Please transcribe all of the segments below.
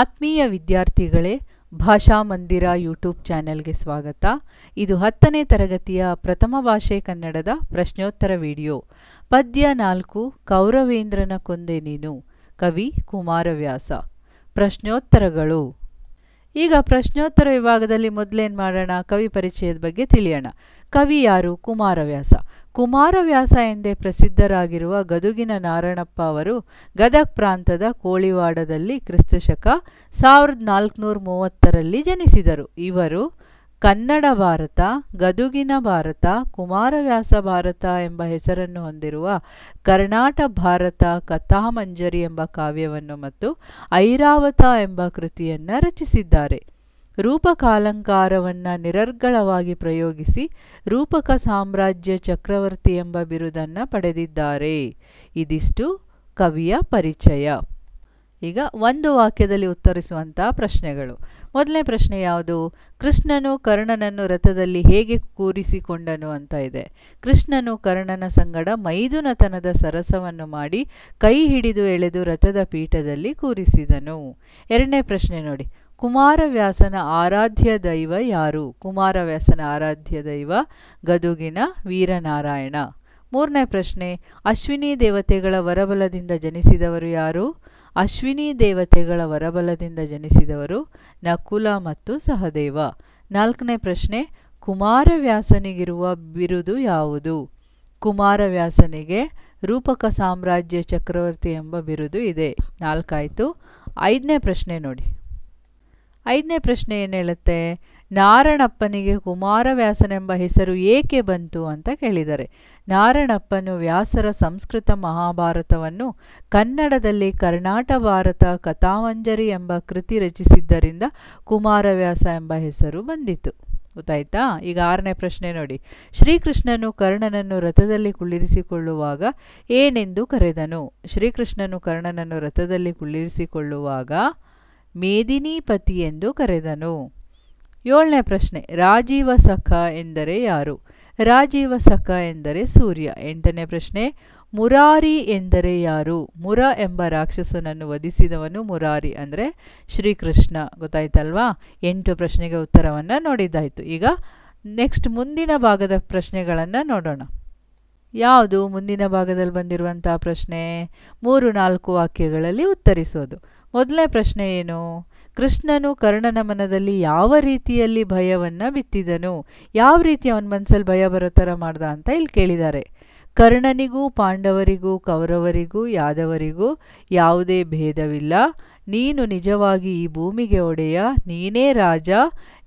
ಆತ್ಮೀಯ ವಿದ್ಯಾರ್ಥಿಗಳೇ ಭಾಷಾ ಮಂದಿರ ಯೂಟ್ಯೂಬ್ ಚಾನೆಲ್ಗೆ ಸ್ವಾಗತ ಇದು ಹತ್ತನೇ ತರಗತಿಯ ಪ್ರಥಮ ಭಾಷೆ ಕನ್ನಡದ ಪ್ರಶ್ನೋತ್ತರ ವಿಡಿಯೋ ಪದ್ಯ ನಾಲ್ಕು ಕೌರವೇಂದ್ರನ ಕೊಂದೆ ನೀನು ಕವಿ ಕುಮಾರವ್ಯಾಸ ಪ್ರಶ್ನೋತ್ತರಗಳು ಈಗ ಪ್ರಶ್ನೋತ್ತರ ವಿಭಾಗದಲ್ಲಿ ಮೊದಲೇನು ಮಾಡೋಣ ಕವಿ ಪರಿಚಯದ ಬಗ್ಗೆ ತಿಳಿಯೋಣ ಕವಿ ಯಾರು ಕುಮಾರವ್ಯಾಸ ಕುಮಾರವ್ಯಾಸ ಎಂದೇ ಪ್ರಸಿದ್ಧರಾಗಿರುವ ಗದುಗಿನ ನಾರಣಪ್ಪ ಅವರು ಗದಗ್ ಪ್ರಾಂತದ ಕೋಳಿವಾಡದಲ್ಲಿ ಕ್ರಿಸ್ತಶಕ ಸಾವಿರದ ನಾಲ್ಕುನೂರ ಮೂವತ್ತರಲ್ಲಿ ಜನಿಸಿದರು ಇವರು ಕನ್ನಡ ಭಾರತ ಗದುಗಿನ ಭಾರತ ಕುಮಾರವ್ಯಾಸ ಭಾರತ ಎಂಬ ಹೆಸರನ್ನು ಹೊಂದಿರುವ ಕರ್ನಾಟ ಭಾರತ ಕಥಾಮಂಜರಿ ಎಂಬ ಕಾವ್ಯವನ್ನು ಮತ್ತು ಐರಾವತ ಎಂಬ ಕೃತಿಯನ್ನು ರಚಿಸಿದ್ದಾರೆ ರೂಪಕಾಲಂಕಾರವನ್ನ ನಿರರ್ಗಳವಾಗಿ ಪ್ರಯೋಗಿಸಿ ರೂಪಕ ಸಾಮ್ರಾಜ್ಯ ಚಕ್ರವರ್ತಿ ಎಂಬ ಬಿರುದನ್ನ ಪಡೆದಿದ್ದಾರೆ ಇದಿಷ್ಟು ಕವಿಯ ಪರಿಚಯ ಈಗ ಒಂದು ವಾಕ್ಯದಲ್ಲಿ ಉತ್ತರಿಸುವಂಥ ಪ್ರಶ್ನೆಗಳು ಮೊದಲನೇ ಪ್ರಶ್ನೆ ಯಾವುದು ಕೃಷ್ಣನು ಕರ್ಣನನ್ನು ರಥದಲ್ಲಿ ಹೇಗೆ ಕೂರಿಸಿಕೊಂಡನು ಅಂತ ಇದೆ ಕೃಷ್ಣನು ಕರ್ಣನ ಸಂಗಡ ಮೈದುನತನದ ಸರಸವನ್ನು ಮಾಡಿ ಕೈ ಹಿಡಿದು ಎಳೆದು ರಥದ ಪೀಠದಲ್ಲಿ ಕೂರಿಸಿದನು ಎರಡನೇ ಪ್ರಶ್ನೆ ನೋಡಿ ಕುಮಾರವ್ಯಾಸನ ಆರಾಧ್ಯ ದೈವ ಯಾರು ಕುಮಾರವ್ಯಾಸನ ಆರಾಧ್ಯ ದೈವ ಗದುಗಿನ ವೀರನಾರಾಯಣ ಮೂರನೇ ಪ್ರಶ್ನೆ ಅಶ್ವಿನಿ ದೇವತೆಗಳ ವರಬಲದಿಂದ ಜನಿಸಿದವರು ಯಾರು ಅಶ್ವಿನಿ ದೇವತೆಗಳ ವರಬಲದಿಂದ ಜನಿಸಿದವರು ನಕುಲ ಮತ್ತು ಸಹದೇವ ನಾಲ್ಕನೇ ಪ್ರಶ್ನೆ ಕುಮಾರವ್ಯಾಸನಿಗಿರುವ ಬಿರುದು ಯಾವುದು ಕುಮಾರವ್ಯಾಸನಿಗೆ ರೂಪಕ ಸಾಮ್ರಾಜ್ಯ ಚಕ್ರವರ್ತಿ ಎಂಬ ಬಿರುದು ಇದೆ ನಾಲ್ಕಾಯಿತು ಐದನೇ ಪ್ರಶ್ನೆ ನೋಡಿ ಐದನೇ ಪ್ರಶ್ನೆ ಏನು ಹೇಳುತ್ತೆ ನಾರಣಪ್ಪನಿಗೆ ಕುಮಾರವ್ಯಾಸನೆಂಬ ಹೆಸರು ಏಕೆ ಬಂತು ಅಂತ ಕೇಳಿದರೆ ನಾರಣಪ್ಪನು ವ್ಯಾಸರ ಸಂಸ್ಕೃತ ಮಹಾಭಾರತವನ್ನು ಕನ್ನಡದಲ್ಲಿ ಕರ್ನಾಟ ಭಾರತ ಕಥಾಮಂಜರಿ ಎಂಬ ಕೃತಿ ರಚಿಸಿದ್ದರಿಂದ ಕುಮಾರವ್ಯಾಸ ಎಂಬ ಹೆಸರು ಬಂದಿತು ಗೊತ್ತಾಯ್ತಾ ಈಗ ಆರನೇ ಪ್ರಶ್ನೆ ನೋಡಿ ಶ್ರೀಕೃಷ್ಣನು ಕರ್ಣನನ್ನು ರಥದಲ್ಲಿ ಕುಳ್ಳಿರಿಸಿಕೊಳ್ಳುವಾಗ ಏನೆಂದು ಕರೆದನು ಶ್ರೀಕೃಷ್ಣನು ಕರ್ಣನನ್ನು ರಥದಲ್ಲಿ ಕುಳ್ಳಿರಿಸಿಕೊಳ್ಳುವಾಗ ಮೇದಿನೀಪತಿ ಎಂದು ಕರೆದನು ಏಳನೇ ಪ್ರಶ್ನೆ ರಾಜೀವ ಸಖ ಎಂದರೆ ಯಾರು ರಾಜೀವ ಸಖ ಎಂದರೆ ಸೂರ್ಯ ಎಂಟನೇ ಪ್ರಶ್ನೆ ಮುರಾರಿ ಎಂದರೆ ಯಾರು ಮುರ ಎಂಬ ರಾಕ್ಷಸನನ್ನು ವಧಿಸಿದವನು ಮುರಾರಿ ಅಂದರೆ ಶ್ರೀಕೃಷ್ಣ ಗೊತ್ತಾಯ್ತಲ್ವಾ ಎಂಟು ಪ್ರಶ್ನೆಗೆ ಉತ್ತರವನ್ನು ನೋಡಿದ್ದಾಯಿತು ಈಗ ನೆಕ್ಸ್ಟ್ ಮುಂದಿನ ಭಾಗದ ಪ್ರಶ್ನೆಗಳನ್ನು ನೋಡೋಣ ಯಾವುದು ಮುಂದಿನ ಭಾಗದಲ್ಲಿ ಬಂದಿರುವಂಥ ಪ್ರಶ್ನೆ ಮೂರು ನಾಲ್ಕು ವಾಕ್ಯಗಳಲ್ಲಿ ಉತ್ತರಿಸೋದು ಮೊದಲನೇ ಪ್ರಶ್ನೆ ಏನು ಕೃಷ್ಣನು ಕರ್ಣನ ಮನದಲ್ಲಿ ಯಾವ ರೀತಿಯಲ್ಲಿ ಭಯವನ್ನು ಬಿತ್ತಿದನು ಯಾವ ರೀತಿ ಅವನ ಮನಸ್ಸಲ್ಲಿ ಭಯ ಬರೋ ಥರ ಮಾಡ್ದ ಅಂತ ಇಲ್ಲಿ ಕೇಳಿದ್ದಾರೆ ಕರ್ಣನಿಗೂ ಪಾಂಡವರಿಗೂ ಕೌರವರಿಗೂ ಯಾದವರಿಗೂ ಯಾವುದೇ ಭೇದವಿಲ್ಲ ನೀನು ನಿಜವಾಗಿ ಈ ಭೂಮಿಗೆ ಒಡೆಯ ನೀನೇ ರಾಜ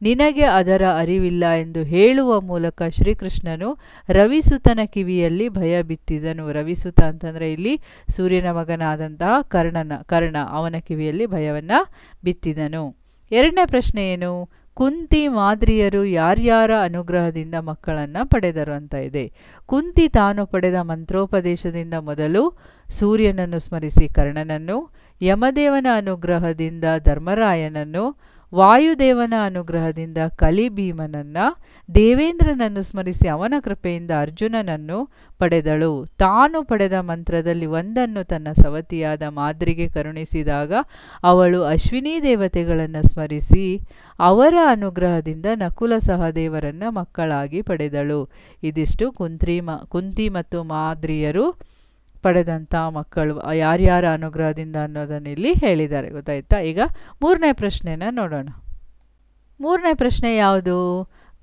ನಿನಗೆ ಅದರ ಅರಿವಿಲ್ಲ ಎಂದು ಹೇಳುವ ಮೂಲಕ ಶ್ರೀಕೃಷ್ಣನು ರವಿಸುತನ ಕಿವಿಯಲ್ಲಿ ಭಯ ಬಿತ್ತಿದನು ರವಿಸುತ ಅಂತಂದರೆ ಇಲ್ಲಿ ಸೂರ್ಯನ ಮಗನಾದಂತಹ ಕರ್ಣನ ಕರ್ಣ ಅವನ ಕಿವಿಯಲ್ಲಿ ಭಯವನ್ನು ಬಿತ್ತಿದನು ಎರಡನೇ ಪ್ರಶ್ನೆ ಏನು ಕುಂತಿ ಮಾದ್ರಿಯರು ಯಾರ್ಯಾರ ಅನುಗ್ರಹದಿಂದ ಮಕ್ಕಳನ್ನ ಪಡೆದರು ಅಂತ ಇದೆ ಕುಂತಿ ತಾನು ಪಡೆದ ಮಂತ್ರೋಪದೇಶದಿಂದ ಮೊದಲು ಸೂರ್ಯನನ್ನು ಸ್ಮರಿಸಿ ಕರ್ಣನನ್ನು ಯಮದೇವನ ಅನುಗ್ರಹದಿಂದ ಧರ್ಮರಾಯನನ್ನು ವಾಯುದೇವನ ಅನುಗ್ರಹದಿಂದ ಕಲಿಭೀಮನನ್ನ ದೇವೇಂದ್ರನನ್ನು ಸ್ಮರಿಸಿ ಅವನ ಕೃಪೆಯಿಂದ ಅರ್ಜುನನನ್ನು ಪಡೆದಳು ತಾನು ಪಡೆದ ಮಂತ್ರದಲ್ಲಿ ಒಂದನ್ನು ತನ್ನ ಸವತಿಯಾದ ಮಾದ್ರಿಗೆ ಕರುಣಿಸಿದಾಗ ಅವಳು ಅಶ್ವಿನಿ ದೇವತೆಗಳನ್ನು ಸ್ಮರಿಸಿ ಅವರ ಅನುಗ್ರಹದಿಂದ ನಕುಲ ಸಹದೇವರನ್ನು ಮಕ್ಕಳಾಗಿ ಪಡೆದಳು ಇದಿಷ್ಟು ಕುಂತ್ರಿ ಮ ಕುಂತಿ ಮತ್ತು ಮಾದ್ರಿಯರು ಪಡೆದಂಥ ಮಕ್ಕಳು ಯಾರ್ಯಾರ ಅನುಗ್ರಹದಿಂದ ಅನ್ನೋದನ್ನು ಇಲ್ಲಿ ಹೇಳಿದ್ದಾರೆ ಗೊತ್ತಾಯ್ತಾ ಈಗ ಮೂರನೇ ಪ್ರಶ್ನೆನ ನೋಡೋಣ ಮೂರನೇ ಪ್ರಶ್ನೆ ಯಾವುದು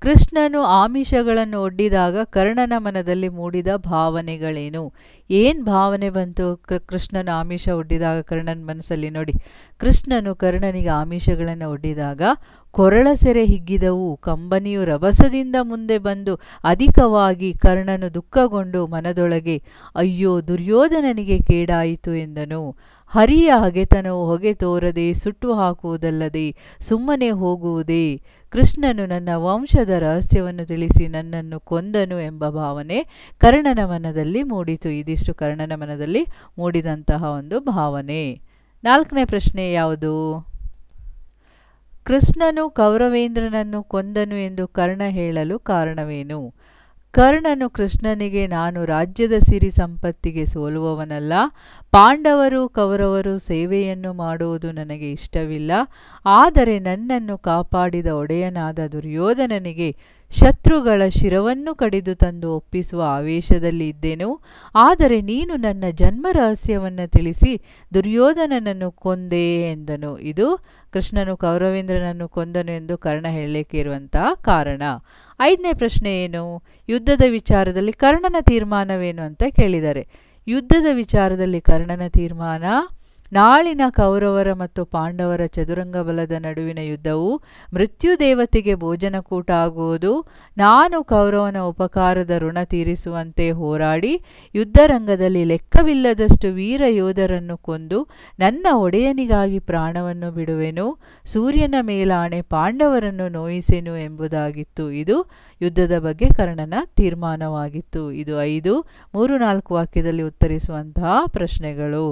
ಕೃಷ್ಣನು ಆಮಿಷಗಳನ್ನು ಒಡ್ಡಿದಾಗ ಕರ್ಣನ ಮನದಲ್ಲಿ ಮೂಡಿದ ಭಾವನೆಗಳೇನು ಏನ್ ಭಾವನೆ ಬಂತು ಕೃಷ್ಣನ ಆಮಿಷ ಒಡ್ಡಿದಾಗ ಕರ್ಣನ ಮನಸ್ಸಲ್ಲಿ ನೋಡಿ ಕೃಷ್ಣನು ಕರ್ಣನಿಗೆ ಆಮಿಷಗಳನ್ನು ಒಡ್ಡಿದಾಗ ಕೊರಳ ಸೆರೆ ಹಿಗ್ಗಿದವು ಕಂಬನಿಯು ರಭಸದಿಂದ ಮುಂದೆ ಬಂದು ಅಧಿಕವಾಗಿ ಕರ್ಣನು ದುಃಖಗೊಂಡು ಮನದೊಳಗೆ ಅಯ್ಯೋ ದುರ್ಯೋಧನನಿಗೆ ಕೇಡಾಯಿತು ಎಂದನು ಹರಿಯ ಹಗೆತನವು ಹೊಗೆ ತೋರದೆ ಸುಟ್ಟು ಹಾಕುವುದಲ್ಲದೆ ಸುಮ್ಮನೆ ಹೋಗುವುದೇ ಕೃಷ್ಣನು ನನ್ನ ವಂಶದ ರಹಸ್ಯವನ್ನು ತಿಳಿಸಿ ನನ್ನನ್ನು ಕೊಂದನು ಎಂಬ ಭಾವನೆ ಕರ್ಣನ ಮನದಲ್ಲಿ ಮೂಡಿತು ಇದಿಷ್ಟು ಕರ್ಣನ ಮನದಲ್ಲಿ ಮೂಡಿದಂತಹ ಒಂದು ಭಾವನೆ ನಾಲ್ಕನೇ ಪ್ರಶ್ನೆ ಯಾವುದು ಕೃಷ್ಣನು ಕೌರವೇಂದ್ರನನ್ನು ಕೊಂದನು ಎಂದು ಕರ್ಣ ಹೇಳಲು ಕಾರಣವೇನು ಕರ್ಣನು ಕೃಷ್ಣನಿಗೆ ನಾನು ರಾಜ್ಯದ ಸಿರಿ ಸಂಪತ್ತಿಗೆ ಸೋಲುವವನಲ್ಲ ಪಾಂಡವರು ಕೌರವರು ಸೇವೆಯನ್ನು ಮಾಡುವುದು ನನಗೆ ಇಷ್ಟವಿಲ್ಲ ಆದರೆ ನನ್ನನ್ನು ಕಾಪಾಡಿದ ಒಡೆಯನಾದ ದುರ್ಯೋಧನನಿಗೆ ಶತ್ರುಗಳ ಶಿರವನ್ನು ಕಡಿದು ತಂದು ಒಪ್ಪಿಸುವ ಆವೇಶದಲ್ಲಿ ಇದ್ದೇನು ಆದರೆ ನೀನು ನನ್ನ ಜನ್ಮ ರಹಸ್ಯವನ್ನು ತಿಳಿಸಿ ದುರ್ಯೋಧನನನ್ನು ಕೊಂದೆ ಎಂದನು ಇದು ಕೃಷ್ಣನು ಕೌರವೇಂದ್ರನನ್ನು ಕೊಂದನು ಎಂದು ಕರ್ಣ ಹೇಳಲಿಕ್ಕೆ ಇರುವಂತಹ ಕಾರಣ ಐದನೇ ಪ್ರಶ್ನೆ ಏನು ಯುದ್ಧದ ವಿಚಾರದಲ್ಲಿ ಕರ್ಣನ ತೀರ್ಮಾನವೇನು ಅಂತ ಕೇಳಿದ್ದಾರೆ ಯುದ್ಧದ ವಿಚಾರದಲ್ಲಿ ಕರ್ಣನ ತೀರ್ಮಾನ ನಾಳಿನ ಕೌರವರ ಮತ್ತು ಪಾಂಡವರ ಚದುರಂಗ ಬಲದ ನಡುವಿನ ಯುದ್ಧವು ಮೃತ್ಯುದೇವತೆಗೆ ಭೋಜನಕೂಟ ಆಗುವುದು ನಾನು ಕೌರವನ ಉಪಕಾರದ ಋಣ ತೀರಿಸುವಂತೆ ಹೋರಾಡಿ ಯುದ್ಧರಂಗದಲ್ಲಿ ಲೆಕ್ಕವಿಲ್ಲದಷ್ಟು ವೀರ ಯೋಧರನ್ನು ಕೊಂದು ನನ್ನ ಒಡೆಯನಿಗಾಗಿ ಪ್ರಾಣವನ್ನು ಬಿಡುವೆನು ಸೂರ್ಯನ ಮೇಲಾಣೆ ಪಾಂಡವರನ್ನು ನೋಯಿಸೆನು ಎಂಬುದಾಗಿತ್ತು ಇದು ಯುದ್ಧದ ಬಗ್ಗೆ ಕರ್ಣನ ತೀರ್ಮಾನವಾಗಿತ್ತು ಇದು ಐದು ಮೂರು ನಾಲ್ಕು ವಾಕ್ಯದಲ್ಲಿ ಉತ್ತರಿಸುವಂತಹ ಪ್ರಶ್ನೆಗಳು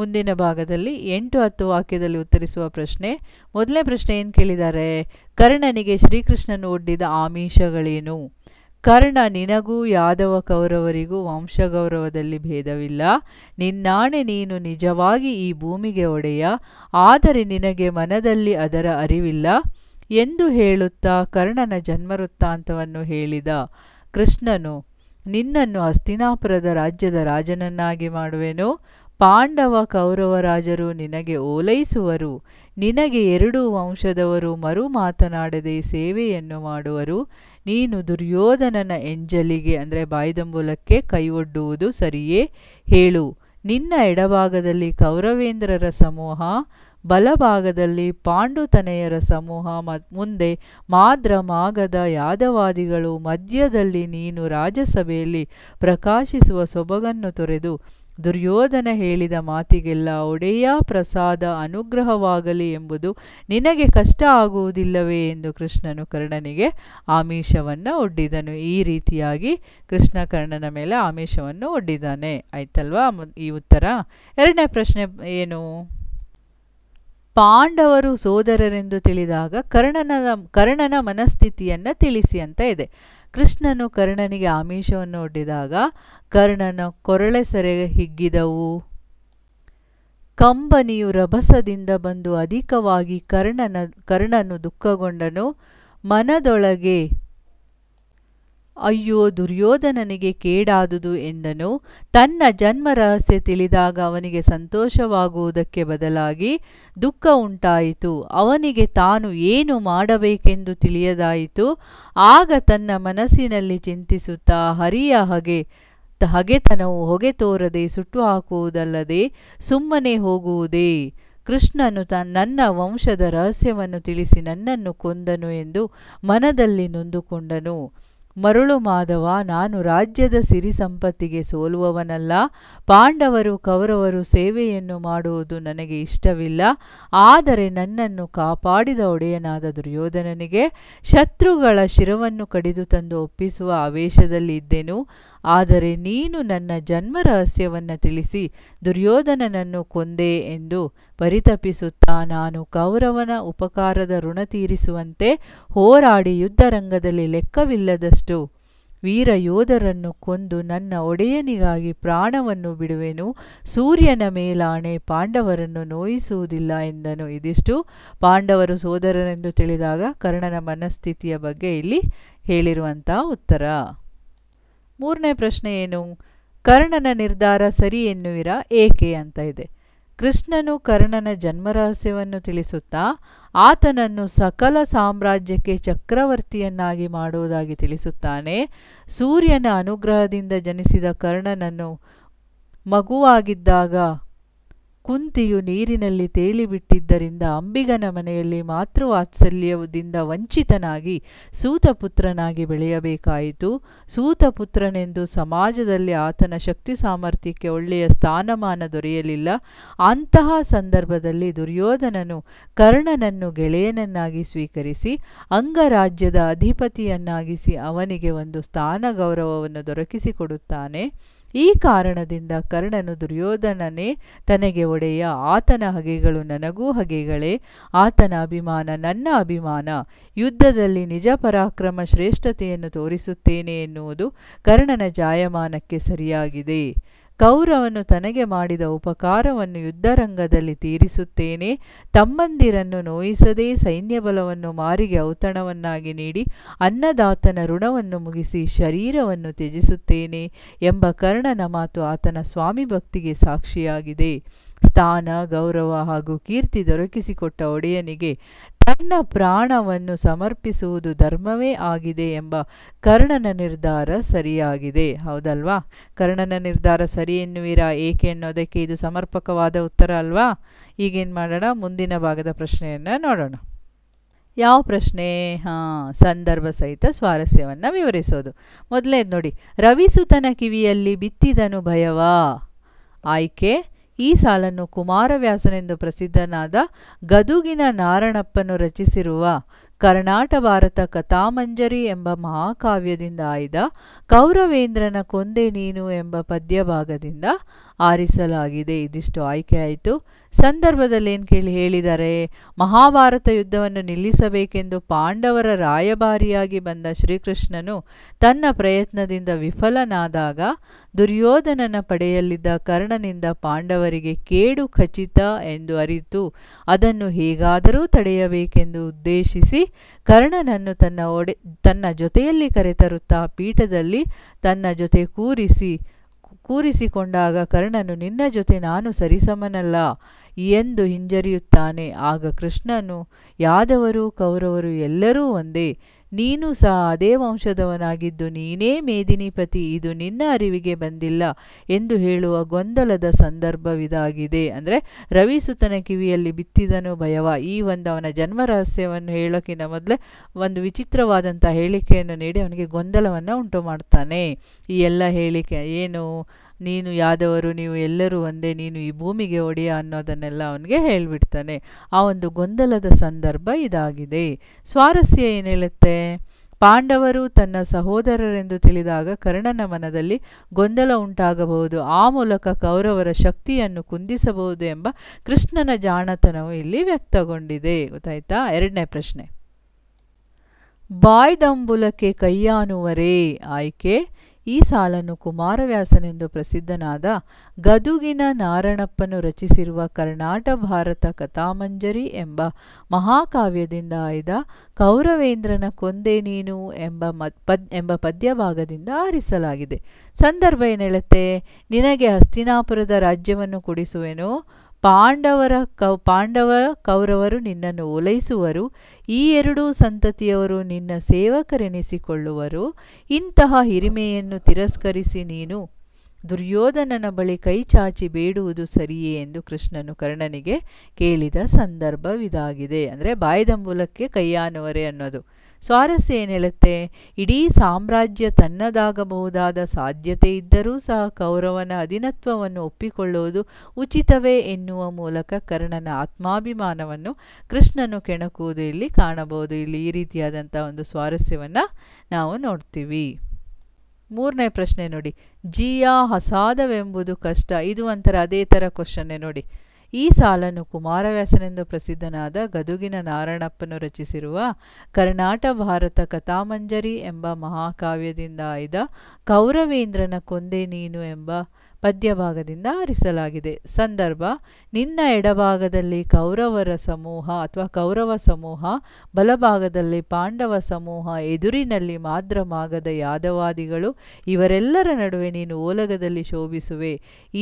ಮುಂದಿನ ಭಾಗದಲ್ಲಿ ಎಂಟು ಹತ್ತು ವಾಕ್ಯದಲ್ಲಿ ಉತ್ತರಿಸುವ ಪ್ರಶ್ನೆ ಮೊದಲನೇ ಪ್ರಶ್ನೆ ಏನು ಕೇಳಿದ್ದಾರೆ ಕರ್ಣನಿಗೆ ಶ್ರೀಕೃಷ್ಣನು ಒಡ್ಡಿದ ಆಮಿಷಗಳೇನು ಕರ್ಣ ನಿನಗೂ ಯಾದವ ಕೌರವರಿಗೂ ವಂಶಗೌರವದಲ್ಲಿ ಭೇದವಿಲ್ಲ ನಿನ್ನಾಣೆ ನೀನು ನಿಜವಾಗಿ ಈ ಭೂಮಿಗೆ ಒಡೆಯ ಆದರೆ ನಿನಗೆ ಮನದಲ್ಲಿ ಅದರ ಅರಿವಿಲ್ಲ ಎಂದು ಹೇಳುತ್ತಾ ಕರ್ಣನ ಜನ್ಮವೃತ್ತಾಂತವನ್ನು ಹೇಳಿದ ಕೃಷ್ಣನು ನಿನ್ನನ್ನು ಹಸ್ತಿನಾಪುರದ ರಾಜ್ಯದ ರಾಜನನ್ನಾಗಿ ಮಾಡುವೆನು ಪಾಂಡವ ಕೌರವರಾಜರು ನಿನಗೆ ಓಲೈಸುವರು ನಿನಗೆ ಎರಡೂ ವಂಶದವರು ಮರು ಮಾತನಾಡದೆ ಸೇವೆಯನ್ನು ಮಾಡುವರು ನೀನು ದುರ್ಯೋಧನನ ಎಂಜಲಿಗೆ ಅಂದರೆ ಬಾಯ್ದಂಬುಲಕ್ಕೆ ಕೈವೊಡ್ಡುವುದು ಸರಿಯೇ ಹೇಳು ನಿನ್ನ ಎಡಭಾಗದಲ್ಲಿ ಕೌರವೇಂದ್ರರ ಸಮೂಹ ಬಲಭಾಗದಲ್ಲಿ ಪಾಂಡುತನೆಯರ ಸಮೂಹ ಮುಂದೆ ಮಾದ್ರ ಮಾಗದ ಯಾದವಾದಿಗಳು ಮಧ್ಯದಲ್ಲಿ ನೀನು ರಾಜ್ಯಸಭೆಯಲ್ಲಿ ಪ್ರಕಾಶಿಸುವ ಸೊಬಗನ್ನು ತೊರೆದು ದುರ್ಯೋಧನ ಹೇಳಿದ ಮಾತಿಗೆಲ್ಲ ಒಡೆಯ ಪ್ರಸಾದ ಅನುಗ್ರಹವಾಗಲಿ ಎಂಬುದು ನಿನಗೆ ಕಷ್ಟ ಆಗುವುದಿಲ್ಲವೇ ಎಂದು ಕೃಷ್ಣನು ಕರ್ಣನಿಗೆ ಆಮಿಷವನ್ನು ಒಡ್ಡಿದನು ಈ ರೀತಿಯಾಗಿ ಕೃಷ್ಣ ಕರ್ಣನ ಮೇಲೆ ಆಮಿಷವನ್ನು ಒಡ್ಡಿದ್ದಾನೆ ಆಯ್ತಲ್ವಾ ಈ ಉತ್ತರ ಎರಡನೇ ಪ್ರಶ್ನೆ ಏನು ಪಾಂಡವರು ಸೋದರರೆಂದು ತಿಳಿದಾಗ ಕರ್ಣನ ಕರ್ಣನ ಮನಸ್ಥಿತಿಯನ್ನು ತಿಳಿಸಿ ಅಂತ ಇದೆ ಕೃಷ್ಣನು ಕರ್ಣನಿಗೆ ಆಮಿಷವನ್ನು ಒಡ್ಡಿದಾಗ ಕರ್ಣನ ಕೊರಳೆ ಸೆರೆ ಹಿಗ್ಗಿದವು ಕಂಬನಿಯು ರಭಸದಿಂದ ಬಂದು ಅಧಿಕವಾಗಿ ಕರ್ಣನ ಕರ್ಣನು ದುಃಖಗೊಂಡನು ಮನದೊಳಗೆ ಅಯ್ಯೋ ದುರ್ಯೋಧನನಿಗೆ ಕೇಡಾದುದು ಎಂದನು ತನ್ನ ಜನ್ಮ ರಹಸ್ಯ ತಿಳಿದಾಗ ಅವನಿಗೆ ಸಂತೋಷವಾಗುವುದಕ್ಕೆ ಬದಲಾಗಿ ದುಃಖ ಉಂಟಾಯಿತು ಅವನಿಗೆ ತಾನು ಏನು ಮಾಡಬೇಕೆಂದು ತಿಳಿಯದಾಯಿತು ಆಗ ತನ್ನ ಮನಸ್ಸಿನಲ್ಲಿ ಚಿಂತಿಸುತ್ತಾ ಹರಿಯ ಹಗೆ ಹಗೆತನವು ಹೊಗೆ ತೋರದೆ ಸುಟ್ಟು ಹಾಕುವುದಲ್ಲದೆ ಸುಮ್ಮನೆ ಹೋಗುವುದೇ ಕೃಷ್ಣನು ತ ನನ್ನ ವಂಶದ ರಹಸ್ಯವನ್ನು ತಿಳಿಸಿ ನನ್ನನ್ನು ಕೊಂದನು ಎಂದು ಮನದಲ್ಲಿ ನೊಂದುಕೊಂಡನು ಮರುಳು ಮಾಧವ ನಾನು ರಾಜ್ಯದ ಸಿರಿ ಸಂಪತ್ತಿಗೆ ಸೋಲುವವನಲ್ಲ ಪಾಂಡವರು ಕೌರವರು ಸೇವೆಯನ್ನು ಮಾಡುವುದು ನನಗೆ ಇಷ್ಟವಿಲ್ಲ ಆದರೆ ನನ್ನನ್ನು ಕಾಪಾಡಿದ ಒಡೆಯನಾದ ದುರ್ಯೋಧನನಿಗೆ ಶತ್ರುಗಳ ಶಿರವನ್ನು ಕಡಿದು ತಂದು ಒಪ್ಪಿಸುವ ಆವೇಶದಲ್ಲಿ ಆದರೆ ನೀನು ನನ್ನ ಜನ್ಮ ರಹಸ್ಯವನ್ನು ತಿಳಿಸಿ ದುರ್ಯೋಧನನನ್ನು ಕೊಂದೆ ಎಂದು ಪರಿತಪಿಸುತ್ತಾ ನಾನು ಕೌರವನ ಉಪಕಾರದ ಋಣ ತೀರಿಸುವಂತೆ ಹೋರಾಡಿ ಯುದ್ಧರಂಗದಲ್ಲಿ ಲೆಕ್ಕವಿಲ್ಲದಷ್ಟು ವೀರ ಯೋಧರನ್ನು ಕೊಂದು ನನ್ನ ಒಡೆಯನಿಗಾಗಿ ಪ್ರಾಣವನ್ನು ಬಿಡುವೆನು ಸೂರ್ಯನ ಮೇಲಾಣೆ ಪಾಂಡವರನ್ನು ನೋಯಿಸುವುದಿಲ್ಲ ಎಂದನು ಇದಿಷ್ಟು ಪಾಂಡವರು ಸೋದರರೆಂದು ತಿಳಿದಾಗ ಕರ್ಣನ ಮನಸ್ಥಿತಿಯ ಬಗ್ಗೆ ಇಲ್ಲಿ ಹೇಳಿರುವಂಥ ಉತ್ತರ ಮೂರನೇ ಪ್ರಶ್ನೆ ಏನು ಕರ್ಣನ ನಿರ್ಧಾರ ಸರಿ ಎನ್ನುವಿರ ಏಕೆ ಅಂತ ಇದೆ ಕೃಷ್ಣನು ಕರ್ಣನ ಜನ್ಮರಹಸ್ಯವನ್ನು ತಿಳಿಸುತ್ತಾ ಆತನನ್ನು ಸಕಲ ಸಾಮ್ರಾಜ್ಯಕ್ಕೆ ಚಕ್ರವರ್ತಿಯನ್ನಾಗಿ ಮಾಡುವುದಾಗಿ ತಿಳಿಸುತ್ತಾನೆ ಸೂರ್ಯನ ಅನುಗ್ರಹದಿಂದ ಜನಿಸಿದ ಕರ್ಣನನ್ನು ಮಗುವಾಗಿದ್ದಾಗ ಕುಂತಿಯು ನೀರಿನಲ್ಲಿ ತೇಲಿಬಿಟ್ಟಿದ್ದರಿಂದ ಅಂಬಿಗನ ಮನೆಯಲ್ಲಿ ಮಾತೃವಾತ್ಸಲ್ಯದಿಂದ ವಂಚಿತನಾಗಿ ಸೂತಪುತ್ರನಾಗಿ ಬೆಳೆಯಬೇಕಾಯಿತು ಸೂತಪುತ್ರನೆಂದು ಸಮಾಜದಲ್ಲಿ ಆತನ ಶಕ್ತಿ ಸಾಮರ್ಥ್ಯಕ್ಕೆ ಒಳ್ಳೆಯ ಸ್ಥಾನಮಾನ ದೊರೆಯಲಿಲ್ಲ ಅಂತಹ ಸಂದರ್ಭದಲ್ಲಿ ದುರ್ಯೋಧನನು ಕರ್ಣನನ್ನು ಗೆಳೆಯನನ್ನಾಗಿ ಸ್ವೀಕರಿಸಿ ಅಂಗರಾಜ್ಯದ ಅಧಿಪತಿಯನ್ನಾಗಿಸಿ ಅವನಿಗೆ ಒಂದು ಸ್ಥಾನ ಗೌರವವನ್ನು ದೊರಕಿಸಿಕೊಡುತ್ತಾನೆ ಈ ಕಾರಣದಿಂದ ಕರ್ಣನು ದುರ್ಯೋಧನನೇ ತನಗೆ ಒಡೆಯ ಆತನ ಹಗೆಗಳು ನನಗೂ ಹಗೆಗಳೇ ಆತನ ಅಭಿಮಾನ ನನ್ನ ಅಭಿಮಾನ ಯುದ್ಧದಲ್ಲಿ ನಿಜ ಪರಾಕ್ರಮ ಶ್ರೇಷ್ಠತೆಯನ್ನು ತೋರಿಸುತ್ತೇನೆ ಎನ್ನುವುದು ಕರ್ಣನ ಜಾಯಮಾನಕ್ಕೆ ಸರಿಯಾಗಿದೆ ಕೌರವನು ತನಗೆ ಮಾಡಿದ ಉಪಕಾರವನ್ನು ಯುದ್ಧರಂಗದಲ್ಲಿ ತೀರಿಸುತ್ತೇನೆ ತಮ್ಮಂದಿರನ್ನು ನೋಯಿಸದೇ ಸೈನ್ಯಬಲವನ್ನು ಮಾರಿಗೆ ಔತಣವನ್ನಾಗಿ ನೀಡಿ ಅನ್ನದಾತನ ಋಣವನ್ನು ಮುಗಿಸಿ ಶರೀರವನ್ನು ತ್ಯಜಿಸುತ್ತೇನೆ ಎಂಬ ಕರ್ಣನ ಮಾತು ಆತನ ಸ್ವಾಮಿ ಭಕ್ತಿಗೆ ಸಾಕ್ಷಿಯಾಗಿದೆ ಸ್ಥಾನ ಗೌರವ ಹಾಗೂ ಕೀರ್ತಿ ದೊರಕಿಸಿಕೊಟ್ಟ ಒಡೆಯನಿಗೆ ತನ್ನ ಪ್ರಾಣವನ್ನು ಸಮರ್ಪಿಸುವುದು ಧರ್ಮವೇ ಆಗಿದೆ ಎಂಬ ಕರ್ಣನ ನಿರ್ಧಾರ ಸರಿಯಾಗಿದೆ ಹೌದಲ್ವಾ ಕರ್ಣನ ನಿರ್ಧಾರ ಸರಿ ಎನ್ನುವಿರಾ ಏಕೆ ಅನ್ನೋದಕ್ಕೆ ಇದು ಸಮರ್ಪಕವಾದ ಉತ್ತರ ಅಲ್ವಾ ಈಗೇನು ಮಾಡೋಣ ಮುಂದಿನ ಭಾಗದ ಪ್ರಶ್ನೆಯನ್ನು ನೋಡೋಣ ಯಾವ ಪ್ರಶ್ನೆ ಹಾಂ ಸಂದರ್ಭ ಸಹಿತ ಸ್ವಾರಸ್ಯವನ್ನು ವಿವರಿಸೋದು ಮೊದಲೇದು ನೋಡಿ ರವಿಸುತನ ಕಿವಿಯಲ್ಲಿ ಬಿತ್ತಿದನು ಭಯವಾ ಆಯ್ಕೆ ಈ ಸಾಲನ್ನು ಕುಮಾರವ್ಯಾಸನೆಂದು ಪ್ರಸಿದ್ಧನಾದ ಗದುಗಿನ ನಾರಣಪ್ಪನು ರಚಿಸಿರುವ ಕರ್ನಾಟ ಭಾರತ ಕಥಾಮಂಜರಿ ಎಂಬ ಮಹಾಕಾವ್ಯದಿಂದ ಆಯ್ದ ಕೌರವೇಂದ್ರನ ಕೊಂದೆ ನೀನು ಎಂಬ ಪದ್ಯಭಾಗದಿಂದ ಆರಿಸಲಾಗಿದೆ ಇದಿಷ್ಟು ಆಯ್ಕೆ ಆಯಿತು ಸಂದರ್ಭದಲ್ಲಿ ಏನು ಕೇಳಿ ಹೇಳಿದರೆ ಮಹಾಭಾರತ ಯುದ್ಧವನ್ನು ನಿಲ್ಲಿಸಬೇಕೆಂದು ಪಾಂಡವರ ರಾಯಭಾರಿಯಾಗಿ ಬಂದ ಶ್ರೀಕೃಷ್ಣನು ತನ್ನ ಪ್ರಯತ್ನದಿಂದ ವಿಫಲನಾದಾಗ ದುರ್ಯೋಧನನ ಪಡೆಯಲ್ಲಿದ್ದ ಕರ್ಣನಿಂದ ಪಾಂಡವರಿಗೆ ಕೇಡು ಖಚಿತ ಎಂದು ಅರಿತು ಅದನ್ನು ಹೇಗಾದರೂ ತಡೆಯಬೇಕೆಂದು ಉದ್ದೇಶಿಸಿ ಕರ್ಣನನ್ನು ತನ್ನ ಒಡೆ ತನ್ನ ಜೊತೆಯಲ್ಲಿ ಕರೆತರುತ್ತಾ ಪೀಠದಲ್ಲಿ ತನ್ನ ಜೊತೆ ಕೂರಿಸಿ ಕೂರಿಸಿಕೊಂಡಾಗ ಕರ್ಣನು ನಿನ್ನ ಜೊತೆ ನಾನು ಸರಿಸಮನಲ್ಲ ಎಂದು ಹಿಂಜರಿಯುತ್ತಾನೆ ಆಗ ಕೃಷ್ಣನು ಯಾದವರು ಕೌರವರು ಎಲ್ಲರೂ ಒಂದೇ ನೀನು ಸಹ ಅದೇ ವಂಶದವನಾಗಿದ್ದು ನೀನೇ ಮೇದಿನಿಪತಿ ಇದು ನಿನ್ನ ಅರಿವಿಗೆ ಬಂದಿಲ್ಲ ಎಂದು ಹೇಳುವ ಗೊಂದಲದ ಸಂದರ್ಭವಿದಾಗಿದೆ ಅಂದರೆ ರವಿಸುತನ ಕಿವಿಯಲ್ಲಿ ಬಿತ್ತಿದನು ಭಯವ ಈ ಒಂದು ಅವನ ಜನ್ಮ ರಹಸ್ಯವನ್ನು ಹೇಳೋಕ್ಕಿಂತ ಮೊದಲೇ ಒಂದು ವಿಚಿತ್ರವಾದಂಥ ಹೇಳಿಕೆಯನ್ನು ನೀಡಿ ಅವನಿಗೆ ಗೊಂದಲವನ್ನು ಉಂಟು ಮಾಡ್ತಾನೆ ಈ ಎಲ್ಲ ಹೇಳಿಕೆ ಏನು ನೀನು ಯಾದವರು ನೀವು ಎಲ್ಲರೂ ಒಂದೇ ನೀನು ಈ ಭೂಮಿಗೆ ಒಡೆಯ ಅನ್ನೋದನ್ನೆಲ್ಲ ಅವನಿಗೆ ಹೇಳಿಬಿಡ್ತಾನೆ ಆ ಒಂದು ಗೊಂದಲದ ಸಂದರ್ಭ ಇದಾಗಿದೆ ಸ್ವಾರಸ್ಯ ಏನೇಳುತ್ತೆ ಪಾಂಡವರು ತನ್ನ ಸಹೋದರರೆಂದು ತಿಳಿದಾಗ ಕರ್ಣನ ಮನದಲ್ಲಿ ಗೊಂದಲ ಉಂಟಾಗಬಹುದು ಆ ಮೂಲಕ ಕೌರವರ ಶಕ್ತಿಯನ್ನು ಕುಂದಿಸಬಹುದು ಎಂಬ ಕೃಷ್ಣನ ಜಾಣತನವು ಇಲ್ಲಿ ವ್ಯಕ್ತಗೊಂಡಿದೆ ಗೊತ್ತಾಯ್ತಾ ಎರಡನೇ ಪ್ರಶ್ನೆ ಬಾಯ್ದಂಬುಲಕ್ಕೆ ಕೈಯಾನುವರೇ ಆಯ್ಕೆ ಈ ಸಾಲನ್ನು ಕುಮಾರವ್ಯಾಸನೆಂದು ಪ್ರಸಿದ್ಧನಾದ ಗದುಗಿನ ನಾರಣಪ್ಪನು ರಚಿಸಿರುವ ಕರ್ನಾಟ ಭಾರತ ಕಥಾಮಂಜರಿ ಎಂಬ ಮಹಾಕಾವ್ಯದಿಂದ ಆಯ್ದ ಕೌರವೇಂದ್ರನ ಕೊಂದೆ ನೀನು ಎಂಬ ಮದ್ ಪದ್ ಎಂಬ ಪದ್ಯಭಾಗದಿಂದ ಆರಿಸಲಾಗಿದೆ ಸಂದರ್ಭ ಏನೇಳುತ್ತೆ ನಿನಗೆ ಹಸ್ತಿನಾಪುರದ ರಾಜ್ಯವನ್ನು ಕೊಡಿಸುವೆನು ಪಾಂಡವರ ಕೌ ಪಾಂಡವ ಕೌರವರು ನಿನ್ನನ್ನು ಓಲೈಸುವರು ಈ ಎರಡೂ ಸಂತತಿಯವರು ನಿನ್ನ ಸೇವಕರೆನಿಸಿಕೊಳ್ಳುವರು ಇಂತಹ ಹಿರಿಮೆಯನ್ನು ತಿರಸ್ಕರಿಸಿ ನೀನು ದುರ್ಯೋಧನನ ಬಳಿ ಕೈ ಚಾಚಿ ಬೇಡುವುದು ಸರಿಯೇ ಎಂದು ಕೃಷ್ಣನು ಕರ್ಣನಿಗೆ ಕೇಳಿದ ಸಂದರ್ಭವಿದಾಗಿದೆ ಅಂದರೆ ಬಾಯ್ದಂಬುಲಕ್ಕೆ ಕೈಯಾನುವರೆ ಅನ್ನೋದು ಸ್ವಾರಸ್ಯ ಏನು ಇಡೀ ಸಾಮ್ರಾಜ್ಯ ತನ್ನದಾಗಬಹುದಾದ ಸಾಧ್ಯತೆ ಇದ್ದರೂ ಸಹ ಕೌರವನ ಅಧೀನತ್ವವನ್ನು ಒಪ್ಪಿಕೊಳ್ಳುವುದು ಉಚಿತವೇ ಎನ್ನುವ ಮೂಲಕ ಕರ್ಣನ ಆತ್ಮಾಭಿಮಾನವನ್ನು ಕೃಷ್ಣನು ಕೆಣಕುವುದು ಇಲ್ಲಿ ಕಾಣಬಹುದು ಇಲ್ಲಿ ಈ ರೀತಿಯಾದಂಥ ಒಂದು ಸ್ವಾರಸ್ಯವನ್ನು ನಾವು ನೋಡ್ತೀವಿ ಮೂರನೇ ಪ್ರಶ್ನೆ ನೋಡಿ ಜಿಯಾ ಹಸಾದವೆಂಬುದು ಕಷ್ಟ ಇದು ಒಂಥರ ಅದೇ ಥರ ಕ್ವಶನ್ನೇ ನೋಡಿ ಈ ಸಾಲನ್ನು ಕುಮಾರವ್ಯಾಸನೆಂದು ಪ್ರಸಿದ್ಧನಾದ ಗದುಗಿನ ನಾರಾಯಣಪ್ಪನು ರಚಿಸಿರುವ ಕರ್ನಾಟ ಭಾರತ ಕಥಾಮಂಜರಿ ಎಂಬ ಮಹಾಕಾವ್ಯದಿಂದ ಆಯ್ದ ಕೌರವೇಂದ್ರನ ಕೊಂದೆ ನೀನು ಎಂಬ ಪದ್ಯಭಾಗದಿಂದ ಆರಿಸಲಾಗಿದೆ ಸಂದರ್ಭ ನಿನ್ನ ಎಡಭಾಗದಲ್ಲಿ ಕೌರವರ ಸಮೂಹ ಅಥವಾ ಕೌರವ ಸಮೂಹ ಬಲಭಾಗದಲ್ಲಿ ಪಾಂಡವ ಸಮೂಹ ಎದುರಿನಲ್ಲಿ ಮಾದ್ರ ಮಾಗದ ಯಾದವಾದಿಗಳು ಇವರೆಲ್ಲರ ನಡುವೆ ನೀನು ಓಲಗದಲ್ಲಿ ಶೋಭಿಸುವೆ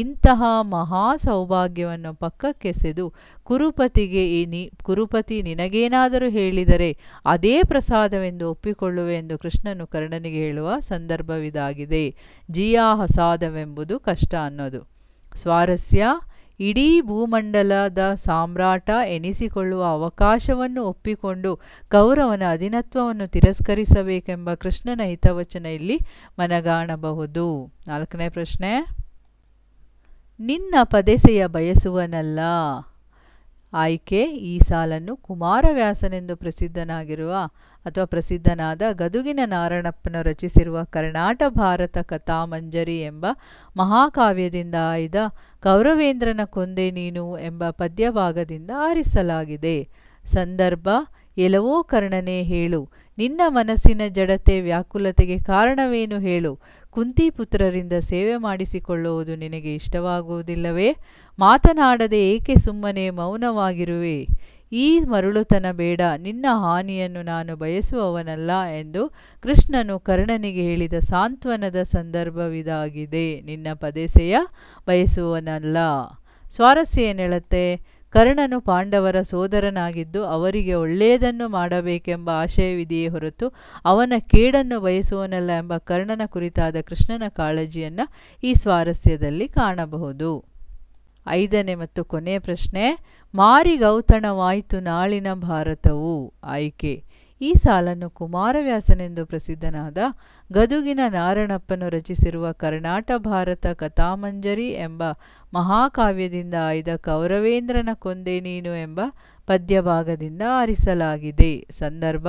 ಇಂತಹ ಮಹಾ ಸೌಭಾಗ್ಯವನ್ನು ಪಕ್ಕಕ್ಕೆಸೆದು ಕುರುಪತಿಗೆ ಈ ಕುರುಪತಿ ನಿನಗೇನಾದರೂ ಹೇಳಿದರೆ ಅದೇ ಪ್ರಸಾದವೆಂದು ಒಪ್ಪಿಕೊಳ್ಳುವೆ ಎಂದು ಕೃಷ್ಣನು ಕರ್ಣನಿಗೆ ಹೇಳುವ ಸಂದರ್ಭವಿದಾಗಿದೆ ಜಿಯಾ ಹಸಾದವೆಂಬುದು ಕಷ್ಟ ಕಷ್ಟ ಅನ್ನೋದು ಸ್ವಾರಸ್ಯ ಇಡೀ ಭೂಮಂಡಲದ ಸಾಮ್ರಾಟ ಎನಿಸಿಕೊಳ್ಳುವ ಅವಕಾಶವನ್ನು ಒಪ್ಪಿಕೊಂಡು ಕೌರವನ ಅಧೀನತ್ವವನ್ನು ತಿರಸ್ಕರಿಸಬೇಕೆಂಬ ಕೃಷ್ಣನ ಹಿತವಚನ ಇಲ್ಲಿ ಮನಗಾಣಬಹುದು ನಾಲ್ಕನೇ ಪ್ರಶ್ನೆ ನಿನ್ನ ಪದೇಸೆಯ ಬಯಸುವನಲ್ಲ ಆಯ್ಕೆ ಈ ಸಾಲನ್ನು ಕುಮಾರವ್ಯಾಸನೆಂದು ಪ್ರಸಿದ್ಧನಾಗಿರುವ ಅಥವಾ ಪ್ರಸಿದ್ಧನಾದ ಗದುಗಿನ ನಾರಣಪ್ಪನ ರಚಿಸಿರುವ ಕರ್ನಾಟ ಭಾರತ ಕಥಾಮಂಜರಿ ಎಂಬ ಮಹಾಕಾವ್ಯದಿಂದ ಆಯ್ದ ಕೌರವೇಂದ್ರನ ಕೊಂದೆ ನೀನು ಎಂಬ ಪದ್ಯಭಾಗದಿಂದ ಆರಿಸಲಾಗಿದೆ ಸಂದರ್ಭ ಎಲ್ಲವೋ ಕರ್ಣನೇ ಹೇಳು ನಿನ್ನ ಮನಸ್ಸಿನ ಜಡತೆ ವ್ಯಾಕುಲತೆಗೆ ಕಾರಣವೇನು ಹೇಳು ಕುಂತಿಪುತ್ರರಿಂದ ಸೇವೆ ಮಾಡಿಸಿಕೊಳ್ಳುವುದು ನಿನಗೆ ಇಷ್ಟವಾಗುವುದಿಲ್ಲವೇ ಮಾತನಾಡದೆ ಏಕೆ ಸುಮ್ಮನೆ ಮೌನವಾಗಿರುವೆ ಈ ಮರುಳುತನ ಬೇಡ ನಿನ್ನ ಹಾನಿಯನ್ನು ನಾನು ಬಯಸುವವನಲ್ಲ ಎಂದು ಕೃಷ್ಣನು ಕರ್ಣನಿಗೆ ಹೇಳಿದ ಸಾಂತ್ವನದ ಸಂದರ್ಭವಿದಾಗಿದೆ ನಿನ್ನ ಪದೇಸೆಯ ಬಯಸುವವನಲ್ಲ ಸ್ವಾರಸ್ಯ ಏನೇಳತ್ತೆ ಕರ್ಣನು ಪಾಂಡವರ ಸೋದರನಾಗಿದ್ದು ಅವರಿಗೆ ಒಳ್ಳೆಯದನ್ನು ಮಾಡಬೇಕೆಂಬ ಆಶಯವಿದೆಯೇ ಹೊರತು ಅವನ ಕೇಡನ್ನು ಬಯಸುವನಲ್ಲ ಎಂಬ ಕರ್ಣನ ಕುರಿತಾದ ಕೃಷ್ಣನ ಕಾಳಜಿಯನ್ನು ಈ ಸ್ವಾರಸ್ಯದಲ್ಲಿ ಕಾಣಬಹುದು ಐದನೇ ಮತ್ತು ಕೊನೆಯ ಪ್ರಶ್ನೆ ಗೌತಣವಾಯಿತು ನಾಳಿನ ಭಾರತವು ಆಯ್ಕೆ ಈ ಸಾಲನ್ನು ಕುಮಾರವ್ಯಾಸನೆಂದು ಪ್ರಸಿದ್ಧನಾದ ಗದುಗಿನ ನಾರಣಪ್ಪನು ರಚಿಸಿರುವ ಕರ್ನಾಟ ಭಾರತ ಕಥಾಮಂಜರಿ ಎಂಬ ಮಹಾಕಾವ್ಯದಿಂದ ಆಯ್ದ ಕೌರವೇಂದ್ರನ ಕೊಂದೆ ನೀನು ಎಂಬ ಪದ್ಯಭಾಗದಿಂದ ಆರಿಸಲಾಗಿದೆ ಸಂದರ್ಭ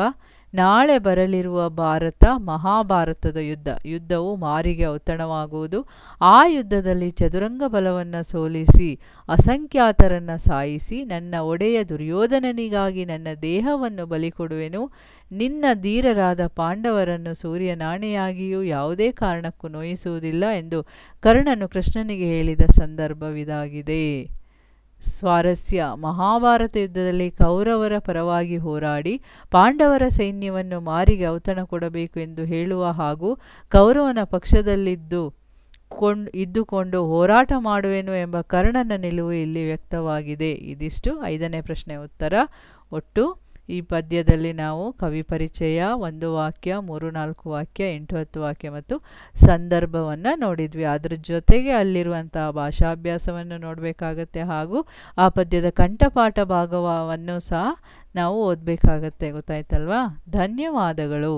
ನಾಳೆ ಬರಲಿರುವ ಭಾರತ ಮಹಾಭಾರತದ ಯುದ್ಧ ಯುದ್ಧವು ಮಾರಿಗೆ ಔತಣವಾಗುವುದು ಆ ಯುದ್ಧದಲ್ಲಿ ಚದುರಂಗ ಬಲವನ್ನು ಸೋಲಿಸಿ ಅಸಂಖ್ಯಾತರನ್ನು ಸಾಯಿಸಿ ನನ್ನ ಒಡೆಯ ದುರ್ಯೋಧನನಿಗಾಗಿ ನನ್ನ ದೇಹವನ್ನು ಬಲಿಕೊಡುವೆನು ನಿನ್ನ ಧೀರರಾದ ಪಾಂಡವರನ್ನು ಸೂರ್ಯನಾಣೆಯಾಗಿಯೂ ಯಾವುದೇ ಕಾರಣಕ್ಕೂ ನೋಯಿಸುವುದಿಲ್ಲ ಎಂದು ಕರ್ಣನು ಕೃಷ್ಣನಿಗೆ ಹೇಳಿದ ಸಂದರ್ಭವಿದಾಗಿದೆ ಸ್ವಾರಸ್ಯ ಮಹಾಭಾರತ ಯುದ್ಧದಲ್ಲಿ ಕೌರವರ ಪರವಾಗಿ ಹೋರಾಡಿ ಪಾಂಡವರ ಸೈನ್ಯವನ್ನು ಮಾರಿಗೆ ಔತಣ ಕೊಡಬೇಕು ಎಂದು ಹೇಳುವ ಹಾಗೂ ಕೌರವನ ಪಕ್ಷದಲ್ಲಿದ್ದು ಕೊಂಡ್ ಇದ್ದುಕೊಂಡು ಹೋರಾಟ ಮಾಡುವೆನು ಎಂಬ ಕರ್ಣನ ನಿಲುವು ಇಲ್ಲಿ ವ್ಯಕ್ತವಾಗಿದೆ ಇದಿಷ್ಟು ಐದನೇ ಪ್ರಶ್ನೆ ಉತ್ತರ ಒಟ್ಟು ಈ ಪದ್ಯದಲ್ಲಿ ನಾವು ಕವಿ ಪರಿಚಯ ಒಂದು ವಾಕ್ಯ ಮೂರು ನಾಲ್ಕು ವಾಕ್ಯ ಎಂಟು ಹತ್ತು ವಾಕ್ಯ ಮತ್ತು ಸಂದರ್ಭವನ್ನು ನೋಡಿದ್ವಿ ಅದರ ಜೊತೆಗೆ ಅಲ್ಲಿರುವಂತಹ ಭಾಷಾಭ್ಯಾಸವನ್ನು ನೋಡಬೇಕಾಗತ್ತೆ ಹಾಗೂ ಆ ಪದ್ಯದ ಕಂಠಪಾಠ ಭಾಗವನ್ನು ಸಹ ನಾವು ಓದಬೇಕಾಗತ್ತೆ ಗೊತ್ತಾಯ್ತಲ್ವಾ ಧನ್ಯವಾದಗಳು